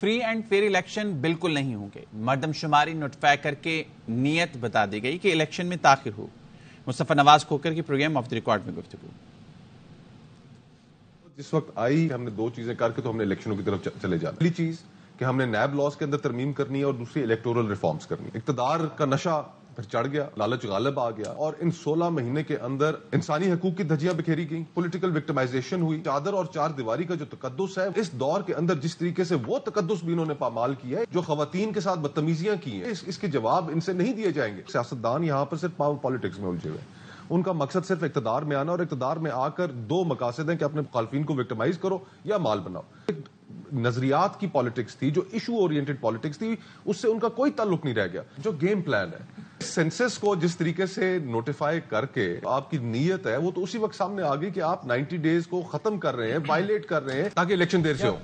free and fair election बिल्कुल नहीं होंगे मर्दमशुमारी नोटिफाई करके नीयत बता दी गई कि इलेक्शन में ताखिर हो मुस्तफ़ा नवाज खोकर की प्रोग्राम ऑफ द रिकॉर्ड में गुफ्तु जिस वक्त आई हमने दो चीजें करके तो हमने इलेक्शनों की तरफ चले जाना पहली चीज कि हमने नैब लॉस के अंदर तरमीम करनी है और दूसरी इलेक्टोरल रिफॉर्म्स करनी इकतदार का नशा फिर चढ़ गया लालच गालब आ गया और इन सोलह महीने के अंदर इंसानी हकूक की धजियां बिखेरी गई पोलिटिकल विक्टिमाइजेशन हुई चादर और चार दीवारी का जो तकदस है इस दौर के अंदर जिस तरीके से वो तकदस भी इन्होंने पामाल किया है जो खातन के साथ बदतमीजियां की हैं इस, इसके जवाब इनसे नहीं दिए जाएंगे सियासतदान यहाँ पर सिर्फ पावर पॉलिटिक्स में उलझे हुए उनका मकसद सिर्फ इकतदार में आना और इकतदार में आकर दो मकासद हैं कि अपने मुखालफी को विक्टमाइज करो या माल बनाओ एक नजरियात की पॉलिटिक्स थी जो इशू ओरिएंटेड पॉलिटिक्स थी उससे उनका कोई ताल्लुक नहीं रह गया जो गेम प्लान है सेंसस को जिस तरीके से नोटिफाई करके आपकी नीयत है वो तो उसी वक्त सामने आ गई कि आप 90 डेज को खत्म कर रहे हैं वायलेट कर रहे हैं ताकि इलेक्शन देर से हो